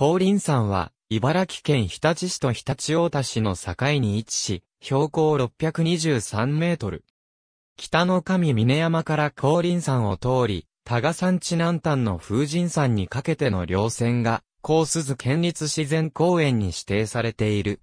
光林山は、茨城県日立市と日立大田市の境に位置し、標高623メートル。北の上峰山から光林山を通り、多賀山地南端の風神山にかけての稜線が、高鈴県立自然公園に指定されている。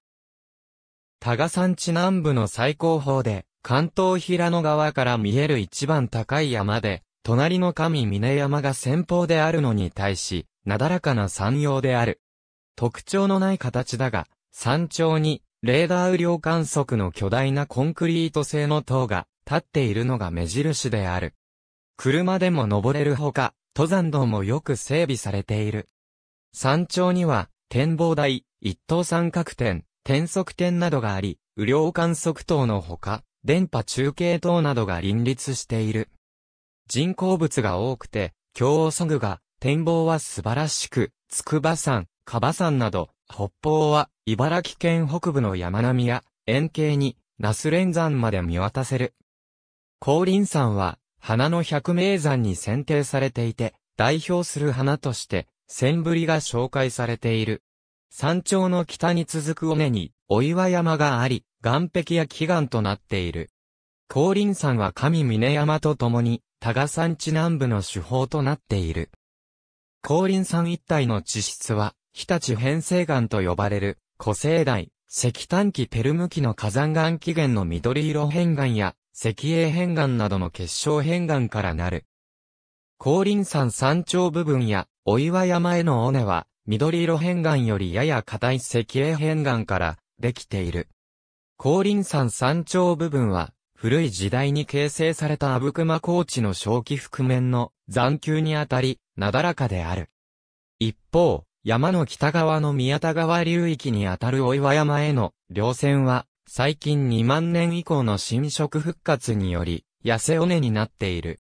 多賀山地南部の最高峰で、関東平野川から見える一番高い山で、隣の神峰山が先方であるのに対し、なだらかな山陽である。特徴のない形だが、山頂に、レーダー雨量観測の巨大なコンクリート製の塔が立っているのが目印である。車でも登れるほか、登山道もよく整備されている。山頂には、展望台、一等三角点、転測点などがあり、雨量観測塔のほか、電波中継塔などが林立している。人工物が多くて、京ソグが、展望は素晴らしく、筑波山、カバ山など、北方は、茨城県北部の山並みや、円形に、那須連山まで見渡せる。高林山は、花の百名山に選定されていて、代表する花として、千ぶりが紹介されている。山頂の北に続く尾根に、お岩山があり、岩壁や祈願となっている。高林山は神峰山と共に、多賀山地南部の手法となっている。高林山一帯の地質は、日立変成岩と呼ばれる、古生代、石炭紀ペルム紀の火山岩起源の緑色変岩や、石英変岩などの結晶変岩からなる。高林山山頂部分や、お岩山への尾根は、緑色変岩よりやや硬い石英変岩から、できている。高林山山頂部分は、古い時代に形成された阿武隈高地の正気覆面の残丘にあたり、なだらかである。一方、山の北側の宮田川流域にあたる大岩山への稜線は、最近2万年以降の侵食復活により、痩せ尾根になっている。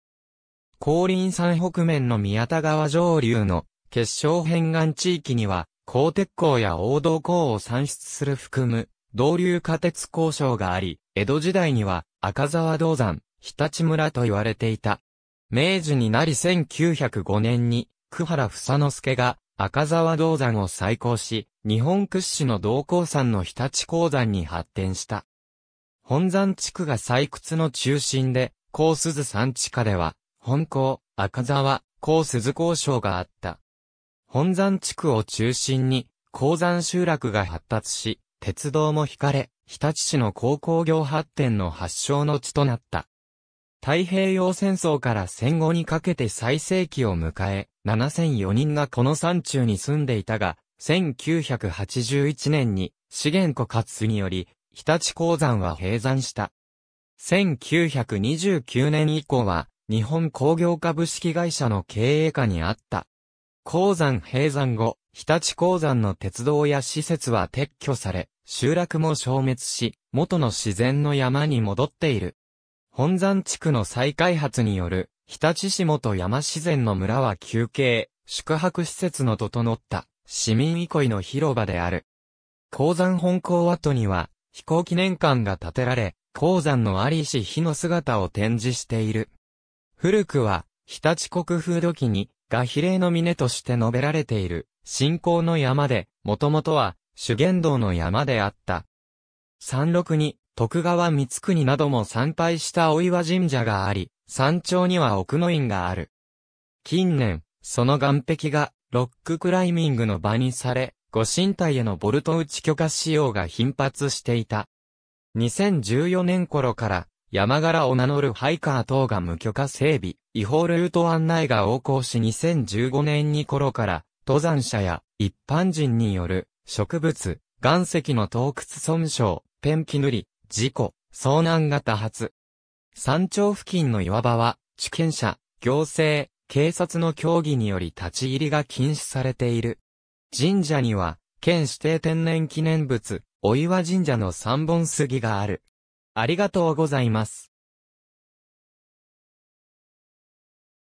高林山北面の宮田川上流の結晶変岸地域には、鋼鉄鋼や王道鋼を産出する含む、導流化鉄鉱床があり、江戸時代には赤沢銅山、日立村と言われていた。明治になり1905年に、久原房之助が赤沢銅山を再興し、日本屈指の銅鉱山の日立鉱山に発展した。本山地区が採掘の中心で、高鈴山地下では、本校、赤沢、高鈴鉱床があった。本山地区を中心に、鉱山集落が発達し、鉄道も引かれ、日立市の鉱工業発展の発祥の地となった。太平洋戦争から戦後にかけて最盛期を迎え、7004人がこの山中に住んでいたが、1981年に資源枯渇により、日立鉱山は閉山した。1929年以降は、日本工業株式会社の経営下にあった。鉱山閉山後、日立鉱山の鉄道や施設は撤去され、集落も消滅し、元の自然の山に戻っている。本山地区の再開発による、日立市元山自然の村は休憩、宿泊施設の整った市民憩いの広場である。鉱山本港跡には、飛行記念館が建てられ、鉱山のありし日の姿を展示している。古くは、日立国風土記に、が比例の峰として述べられている、信仰の山で、もともとは、修験道の山であった。山麓に、徳川光国なども参拝した大岩神社があり、山頂には奥の院がある。近年、その岩壁が、ロッククライミングの場にされ、ご神体へのボルト打ち許可使用が頻発していた。2014年頃から山柄を名乗るハイカー等が無許可整備、違法ルート案内が横行し2015年に頃から、登山者や一般人による植物、岩石の洞窟損傷、ペンキ塗り、事故、遭難が多発。山頂付近の岩場は、地権者、行政、警察の協議により立ち入りが禁止されている。神社には、県指定天然記念物、お岩神社の三本杉がある。ありがとうございます。